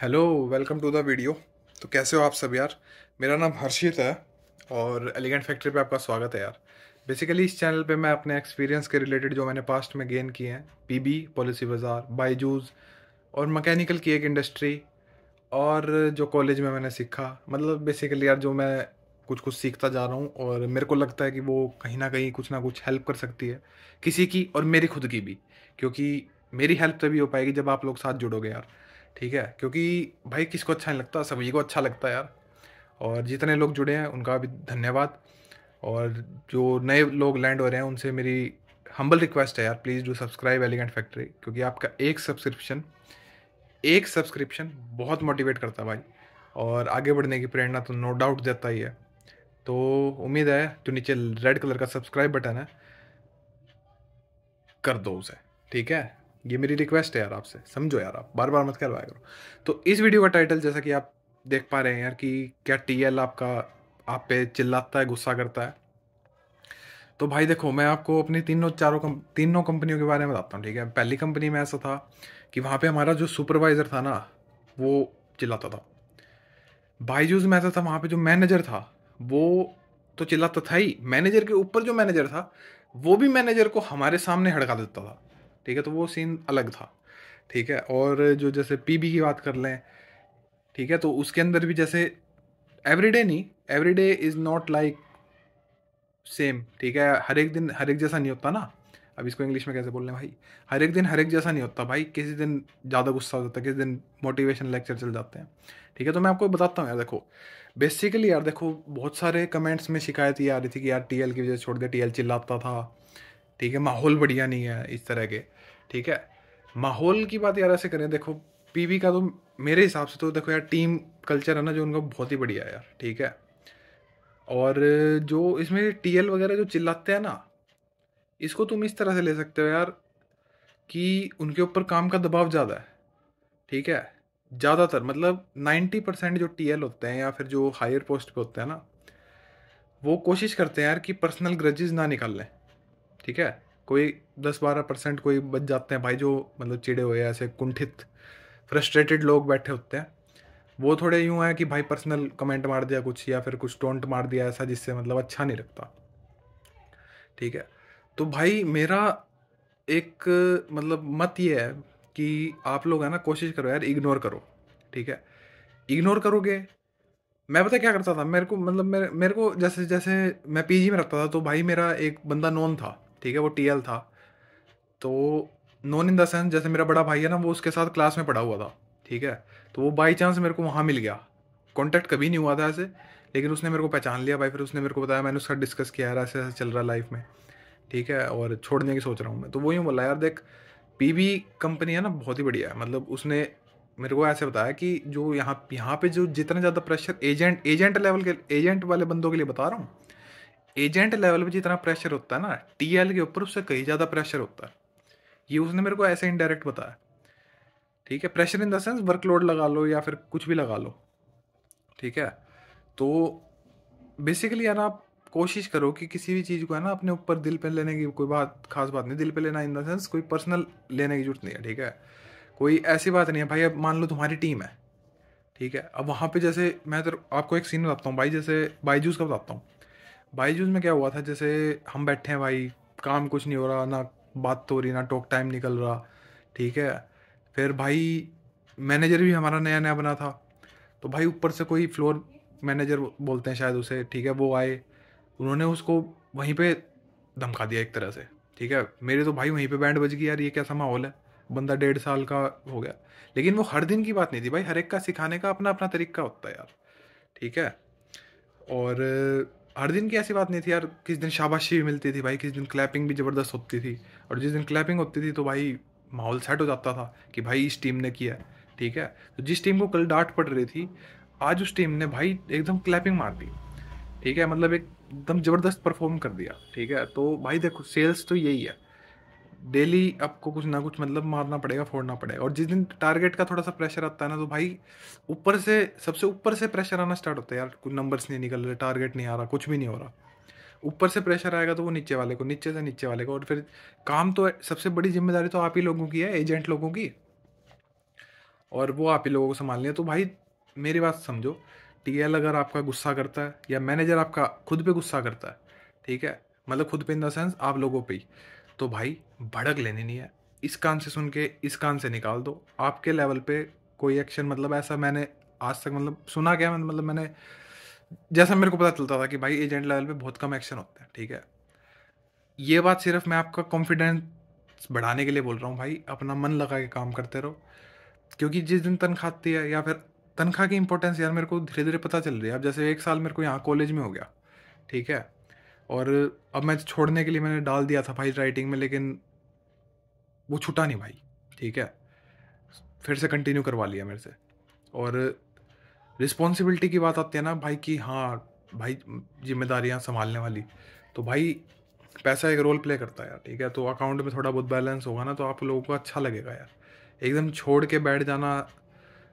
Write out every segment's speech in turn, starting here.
Hello welcome to the video तो कैसे हो आप सब यार मेरा नाम हर्षित है और एलिगेंट फैक्ट्री पे आपका स्वागत है यार बेसिकली इस चैनल पे मैं अपने एक्सपीरियंस के रिलेटेड जो मैंने पास्ट में गेन किए हैं पीबी पॉलिसी बाज़ार बाईजूज और मकैनिकल की एक इंडस्ट्री और जो कॉलेज में मैंने सीखा मतलब बेसिकली यार जो मैं कुछ कुछ सीखता जा रहा हूँ और मेरे को लगता है कि वो कहीं ना कहीं कुछ ना कुछ हेल्प कर सकती है किसी की और मेरी खुद की भी क्योंकि मेरी हेल्प तभी हो पाएगी जब आप लोग साथ जुड़ोगे यार ठीक है क्योंकि भाई किसको अच्छा नहीं लगता सभी को अच्छा लगता है यार और जितने लोग जुड़े हैं उनका भी धन्यवाद और जो नए लोग लैंड हो रहे हैं उनसे मेरी हम्बल रिक्वेस्ट है यार please do subscribe elegant factory क्योंकि आपका एक सब्सक्रिप्शन एक सब्सक्रिप्शन बहुत मोटिवेट करता है भाई और आगे बढ़ने की प्रेरणा तो नो डाउट देता ही है तो उम्मीद है जो नीचे रेड कलर का सब्सक्राइब बटन है कर दो उसे ठीक है ये मेरी रिक्वेस्ट है यार आपसे समझो यार आप बार बार मत करवाया करो तो इस वीडियो का टाइटल जैसा कि आप देख पा रहे हैं यार कि क्या टी आपका आप पे चिल्लाता है गुस्सा करता है तो भाई देखो मैं आपको अपनी तीनों चारों कम तीनों कंपनियों के बारे में बताता हूँ ठीक है पहली कंपनी में ऐसा था कि वहाँ पे हमारा जो सुपरवाइज़र था ना वो चिल्लाता था बाईजूस में ऐसा था वहाँ पे जो मैनेजर था वो तो चिल्लाता था ही मैनेजर के ऊपर जो मैनेजर था वो भी मैनेजर को हमारे सामने हड़का देता था ठीक है तो वो सीन अलग था ठीक है और जो जैसे पीबी की बात कर लें ठीक है तो उसके अंदर भी जैसे एवरीडे नहीं everyday is not like same ठीक है हर एक दिन हर एक जैसा नहीं होता ना अब इसको इंग्लिश में कैसे बोल हैं भाई हर एक दिन हर एक जैसा नहीं होता भाई किसी दिन ज़्यादा गुस्सा हो जाता है किसी दिन मोटिवेशन लेक्चर चल जाते हैं ठीक है तो मैं आपको बताता हूँ यार देखो बेसिकली यार देखो बहुत सारे कमेंट्स में शिकायत ये आ रही थी कि यार टीएल की वजह से छोड़ दे टीएल चिल्लाता था ठीक है माहौल बढ़िया नहीं है इस तरह के ठीक है माहौल की बात यार ऐसे करें देखो पीवी का तो मेरे हिसाब से तो देखो यार टीम कल्चर है ना जो उनका बहुत ही बढ़िया है यार ठीक है और जो इसमें टीएल वगैरह जो चिल्लाते हैं ना इसको तुम इस तरह से ले सकते हो यार कि उनके ऊपर काम का दबाव ज़्यादा है ठीक है ज़्यादातर मतलब 90 परसेंट जो टीएल होते हैं या फिर जो हायर पोस्ट पे होते हैं ना वो कोशिश करते हैं यार कि पर्सनल ग्रजेज ना निकाल लें ठीक है कोई दस बारह परसेंट कोई बच जाते हैं भाई जो मतलब चिड़े हुए ऐसे कुंठित फ्रस्ट्रेटेड लोग बैठे होते हैं वो थोड़े यूँ हैं कि भाई पर्सनल कमेंट मार दिया कुछ या फिर कुछ टोंट मार दिया ऐसा जिससे मतलब अच्छा नहीं लगता ठीक है तो भाई मेरा एक मतलब मत ये है कि आप लोग है ना कोशिश करो यार इग्नोर करो ठीक है इग्नोर करोगे मैं पता क्या करता था मेरे को मतलब मेरे मेरे को जैसे जैसे मैं पीजी में रखता था तो भाई मेरा एक बंदा नॉन था ठीक है वो टी था तो नॉन इन द सेंस जैसे मेरा बड़ा भाई है ना वो उसके साथ क्लास में पढ़ा हुआ था ठीक है तो वो बाई चांस मेरे को वहाँ मिल गया कॉन्टैक्ट कभी नहीं हुआ था ऐसे लेकिन उसने मेरे को पहचान लिया भाई फिर उसने मेरे को बताया मैंने उसका डिस्कस किया यार ऐसे ऐसे चल रहा है लाइफ में ठीक है और छोड़ने की सोच रहा हूँ मैं तो वो यूँ बोला यार देख पीवी कंपनी है ना बहुत ही बढ़िया है मतलब उसने मेरे को ऐसे बताया कि जो यहाँ यहाँ पे जो जितना ज़्यादा प्रेशर एजेंट एजेंट लेवल के एजेंट वाले बंदों के लिए बता रहा हूँ एजेंट लेवल पे जितना प्रेशर होता है ना टीएल के ऊपर उससे कहीं ज़्यादा प्रेशर होता है ये उसने मेरे को ऐसे इनडायरेक्ट बताया ठीक है pressure in the sense workload लगा लो या फिर कुछ भी लगा लो ठीक है तो बेसिकली है ना आप कोशिश करो कि किसी भी चीज़ को है ना अपने ऊपर दिल पे लेने की कोई बात खास बात नहीं दिल पे लेना इन द सेंस कोई पर्सनल लेने की जरूरत नहीं है ठीक है कोई ऐसी बात नहीं है भाई अब मान लो तुम्हारी टीम है ठीक है अब वहाँ पे जैसे मैं तो आपको एक सीन बताता हूँ भाई जैसे बाईजूस का बताता हूँ बाईजूस में क्या हुआ था जैसे हम बैठे हैं भाई काम कुछ नहीं हो रहा ना बात हो रही ना टॉक टाइम निकल रहा ठीक है फिर भाई मैनेजर भी हमारा नया नया बना था तो भाई ऊपर से कोई फ्लोर मैनेजर बोलते हैं शायद उसे ठीक है वो आए उन्होंने उसको वहीं पे धमका दिया एक तरह से ठीक है मेरे तो भाई वहीं पे बैंड बज गई यार ये कैसा माहौल है बंदा डेढ़ साल का हो गया लेकिन वो हर दिन की बात नहीं थी भाई हर एक का सिखाने का अपना अपना तरीका होता है यार ठीक है और हर दिन की ऐसी बात नहीं थी यार किस दिन शाबाशी भी मिलती थी भाई किस दिन क्लैपिंग भी ज़बरदस्त होती थी और जिस दिन क्लैपिंग होती थी तो भाई माहौल सेट हो जाता था कि भाई इस टीम ने किया ठीक है तो जिस टीम को कल डांट पड़ रही थी आज उस टीम ने भाई एकदम क्लैपिंग मार दी ठीक है मतलब एकदम ज़बरदस्त परफॉर्म कर दिया ठीक है तो भाई देखो सेल्स तो यही है डेली आपको कुछ ना कुछ मतलब मारना पड़ेगा फोड़ना पड़ेगा और जिस दिन टारगेट का थोड़ा सा प्रेशर आता है ना तो भाई ऊपर से सबसे ऊपर से प्रेशर आना स्टार्ट होता है यार कुछ नंबर्स नहीं निकल रहे टारगेट नहीं आ रहा कुछ भी नहीं हो रहा ऊपर से प्रेशर आएगा तो वो नीचे वाले को नीचे से नीचे वाले को और फिर काम तो सबसे बड़ी जिम्मेदारी तो आप ही लोगों की है एजेंट लोगों की और वो आप ही लोगों को संभालनी है तो भाई मेरी बात समझो टी एल अगर आपका गुस्सा करता है या मैनेजर आपका खुद पे गुस्सा करता है ठीक है मतलब खुद पे इन द सेंस आप लोगों पे ही तो भाई भड़क लेनी नहीं है इस कान से सुन के इस कान से निकाल दो आपके लेवल पे कोई एक्शन मतलब ऐसा मैंने आज तक मतलब सुना क्या मतलब मैंने जैसा मेरे को पता चलता था कि भाई एजेंट लेवल पे बहुत कम एक्शन होते हैं ठीक है ये बात सिर्फ मैं आपका कॉन्फिडेंस बढ़ाने के लिए बोल रहा हूँ भाई अपना मन लगा के काम करते रहो क्योंकि जिस दिन तनख्वाह आती है या फिर तनख्वाह की इंपॉर्टेंस यार मेरे को धीरे धीरे पता चल रही है अब जैसे एक साल मेरे को यहाँ कॉलेज में हो गया ठीक है और अब मैं छोड़ने के लिए मैंने डाल दिया था भाई राइटिंग में लेकिन वो छुटा नहीं भाई ठीक है फिर से कंटिन्यू करवा लिया मेरे से और रिस्पॉन्सिबिलिटी की बात आती है ना भाई कि हाँ भाई जिम्मेदारियाँ संभालने वाली तो भाई पैसा एक रोल प्ले करता है यार ठीक है तो अकाउंट में थोड़ा बहुत बैलेंस होगा ना तो आप लोगों को अच्छा लगेगा यार एकदम छोड़ के बैठ जाना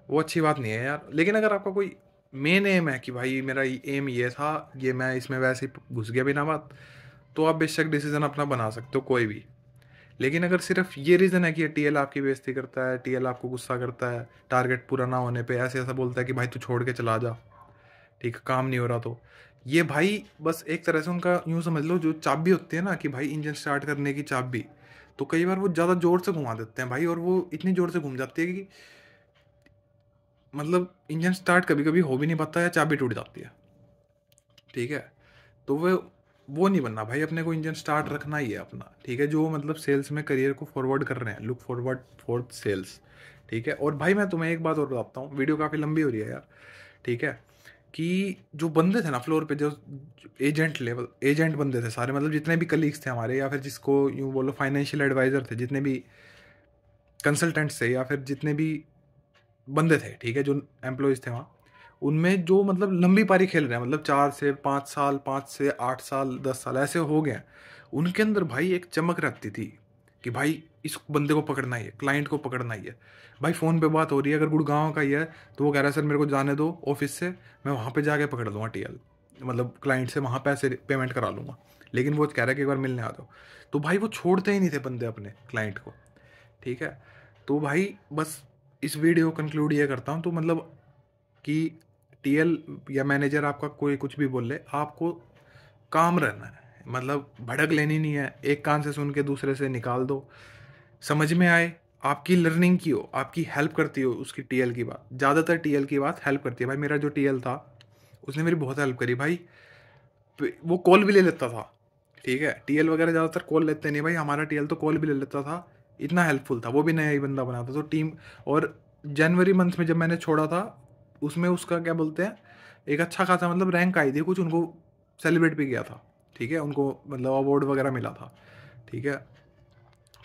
वो अच्छी बात नहीं है यार लेकिन अगर आपका कोई मेन एम है कि भाई मेरा एम ये था ये मैं इसमें वैसे ही घुस गया बिना बात तो आप बेशक डिसीज़न अपना बना सकते हो कोई भी लेकिन अगर सिर्फ ये रीज़न है कि टी एल आपकी बेइज्जती करता है टी एल आपको गुस्सा करता है टारगेट पूरा ना होने पे ऐसे ऐसा बोलता है कि भाई तू छोड़ के चला जा ठीक काम नहीं हो रहा तो ये भाई बस एक तरह से उनका यूँ समझ लो जो चाबी होती है ना कि भाई इंजन स्टार्ट करने की चाबी तो कई बार वो ज़्यादा ज़ोर से घुमा देते हैं भाई और वो इतनी ज़ोर से घूम जाती है कि मतलब इंजन स्टार्ट कभी कभी हो भी नहीं पाता या चाबी टूट जाती है ठीक है तो वह वो नहीं बनना भाई अपने को इंजन स्टार्ट रखना ही है अपना ठीक है जो मतलब सेल्स में करियर को फॉरवर्ड कर रहे हैं लुक फॉरवर्ड फॉर सेल्स ठीक है और भाई मैं तुम्हें एक बात और बताता हूँ वीडियो काफ़ी लंबी हो रही है यार ठीक है कि जो बंदे थे ना फ्लोर पे जो एजेंट लेवल एजेंट बंदे थे सारे मतलब जितने भी कलीग्स थे हमारे या फिर जिसको यूँ बोलो फाइनेंशियल एडवाइज़र थे जितने भी कंसल्टेंट्स थे या फिर जितने भी बंदे थे ठीक है जो एम्प्लॉयज़ थे वहाँ उनमें जो मतलब लंबी पारी खेल रहे हैं मतलब चार से पाँच साल पाँच से आठ साल दस साल ऐसे हो गए उनके अंदर भाई एक चमक रखती थी कि भाई इस बंदे को पकड़ना ही है क्लाइंट को पकड़ना ही है भाई फ़ोन पे बात हो रही है अगर गुड़गांव का ही है तो वो कह रहा है सर मेरे को जाने दो ऑफिस से मैं वहाँ पे जाके पकड़ लूँगा टी मतलब क्लाइंट से वहाँ पैसे पेमेंट करा लूँगा लेकिन वो कह रहा है कि एक बार मिलने आ दो तो भाई वो छोड़ते ही नहीं थे बंदे अपने क्लाइंट को ठीक है तो भाई बस इस वीडियो को कंक्लूड ये करता हूँ तो मतलब कि टीएल या मैनेजर आपका कोई कुछ भी बोल ले आपको काम रहना है मतलब भड़क लेनी नहीं है एक कान से सुन के दूसरे से निकाल दो समझ में आए आपकी लर्निंग की हो आपकी हेल्प करती हो उसकी टीएल की बात ज़्यादातर टीएल की बात हेल्प करती है भाई मेरा जो टीएल था उसने मेरी बहुत हेल्प करी भाई वो कॉल भी ले लेता था ठीक है टीएल वगैरह ज़्यादातर कॉल लेते नहीं भाई हमारा टीएल तो कॉल भी ले लेता था इतना हेल्पफुल था वो भी नया ही बंदा बना था तो टीम और जनवरी मंथ में जब मैंने छोड़ा था उसमें उसका क्या बोलते हैं एक अच्छा खासा मतलब रैंक आई थी कुछ उनको सेलिब्रेट भी किया था ठीक है उनको मतलब अवार्ड वगैरह मिला था ठीक है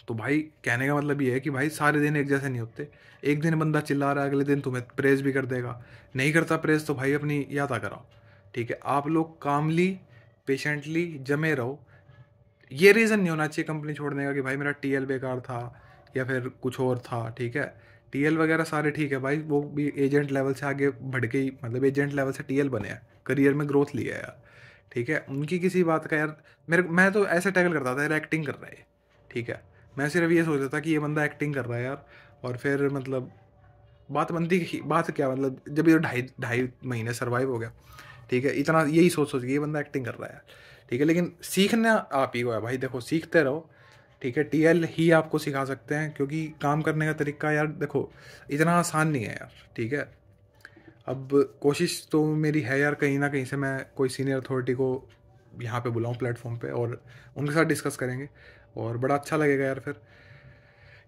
तो भाई कहने का मतलब ये है कि भाई सारे दिन एक जैसे नहीं होते एक दिन बंदा चिल्ला रहा है अगले दिन तुम्हें प्रेज भी कर देगा नहीं करता प्रेज तो भाई अपनी याद आ कराओ ठीक है आप लोग कामली पेशेंटली जमे रहो ये रीज़न नहीं होना चाहिए कंपनी छोड़ने का कि भाई मेरा टी बेकार था या फिर कुछ और था ठीक है टी वगैरह सारे ठीक है भाई वो भी एजेंट लेवल से आगे बढ़ के ही मतलब एजेंट लेवल से टी बने हैं करियर में ग्रोथ लिया है यार ठीक है उनकी किसी बात का यार मेरे मैं तो ऐसे टैकल करता था यार एक्टिंग कर रहा है ठीक है मैं सिर्फ ये सोचता था कि ये बंदा एक्टिंग कर रहा है यार और फिर मतलब बात बनती बात क्या मतलब जब ये ढाई ढाई महीने सर्वाइव हो गया ठीक है इतना यही सोच सोच ये बंदा एक्टिंग कर रहा है ठीक है लेकिन सीखना आप ही को है भाई देखो सीखते रहो ठीक है टी ही आपको सिखा सकते हैं क्योंकि काम करने का तरीका यार देखो इतना आसान नहीं है यार ठीक है अब कोशिश तो मेरी है यार कहीं ना कहीं से मैं कोई सीनियर अथॉरिटी को यहाँ पे बुलाऊँ प्लेटफॉर्म पे और उनके साथ डिस्कस करेंगे और बड़ा अच्छा लगेगा यार फिर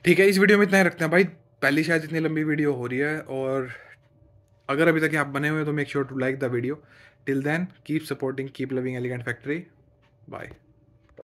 ठीक है इस वीडियो में इतना ही रखते हैं भाई पहली शायद इतनी लंबी वीडियो हो रही है और अगर अभी तक आप बने हुए हैं तो make sure to like the video Till then, keep supporting, keep loving Elegant Factory. Bye.